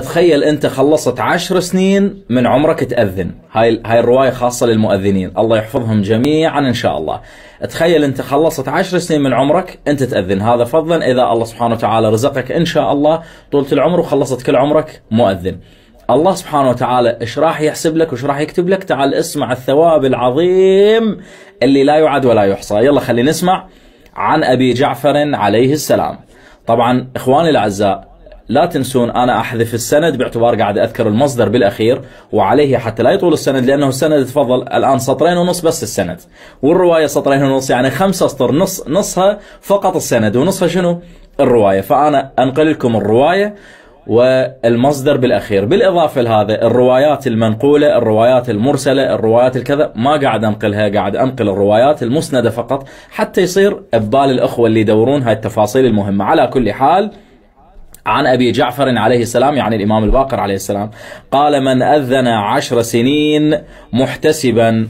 تخيل انت خلصت عشر سنين من عمرك تاذن هاي هاي الروايه خاصه للمؤذنين الله يحفظهم جميعا ان شاء الله تخيل انت خلصت عشر سنين من عمرك انت تاذن هذا فضلا اذا الله سبحانه وتعالى رزقك ان شاء الله طولة العمر وخلصت كل عمرك مؤذن الله سبحانه وتعالى ايش راح يحسب لك وايش راح يكتب لك تعال اسمع الثواب العظيم اللي لا يعد ولا يحصى يلا خلينا نسمع عن ابي جعفر عليه السلام طبعا اخواني الاعزاء لا تنسون أنا أحذف السند باعتبار قاعد أذكر المصدر بالأخير وعليه حتى لا يطول السند لأنه السند تفضل الآن سطرين ونص بس السند والرواية سطرين ونص يعني خمسة أسطر نص نصها فقط السند ونصها شنو الرواية فأنا أنقل لكم الرواية والمصدر بالأخير بالإضافة لهذا الروايات المنقولة الروايات المرسلة الروايات الكذا ما قاعد أنقلها قاعد أنقل الروايات المسندة فقط حتى يصير ببال الأخوة اللي يدورون هاي التفاصيل المهمة على كل حال عن أبي جعفر عليه السلام يعني الإمام الباقر عليه السلام قال من أذن عشر سنين محتسبا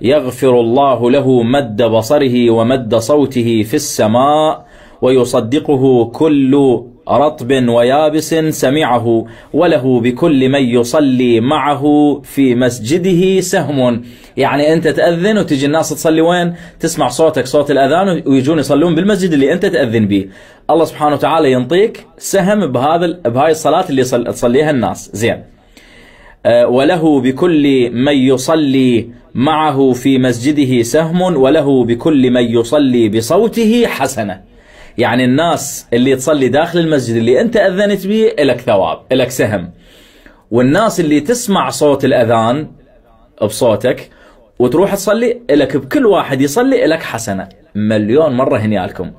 يغفر الله له مد بصره ومد صوته في السماء ويصدقه كل رطب ويابس سمعه وله بكل من يصلي معه في مسجده سهم يعني انت تأذن وتجي الناس تصلي وين تسمع صوتك صوت الأذان ويجون يصلون بالمسجد اللي انت تأذن به الله سبحانه وتعالى ينطيك سهم بهذا بهاي الصلاة اللي تصليها الناس زين آه، وله بكل من يصلي معه في مسجده سهم وله بكل من يصلي بصوته حسنه يعني الناس اللي تصلي داخل المسجد اللي أنت أذنت به لك ثواب لك سهم والناس اللي تسمع صوت الأذان بصوتك وتروح تصلي لك بكل واحد يصلي لك حسنة مليون مرة هنيالكم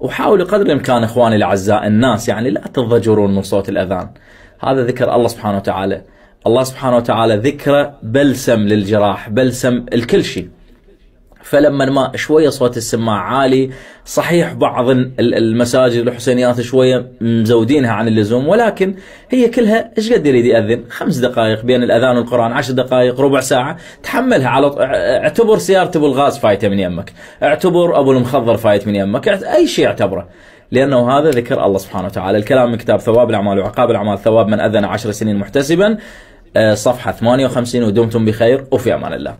وحاولوا قدر الإمكان إخواني الأعزاء الناس يعني لا تضجرون من صوت الأذان هذا ذكر الله سبحانه وتعالى الله سبحانه وتعالى ذكر بلسم للجراح بلسم الكل شيء فلما ما شوية صوت السماعة عالي صحيح بعض المساجد الحسينيات شوية مزودينها عن اللزوم ولكن هي كلها ايش قد يريد يأذن خمس دقائق بين الأذان والقرآن عشر دقائق ربع ساعة تحملها على اعتبر سيارة أبو الغاز فايتة من يمك اعتبر أبو المخضر فايت من يمك أي شيء اعتبره لأنه هذا ذكر الله سبحانه وتعالى الكلام من كتاب ثواب الأعمال وعقاب الأعمال ثواب من أذن عشر سنين محتسبا آه، صفحة 58 ودمتم بخير وفي أمان الله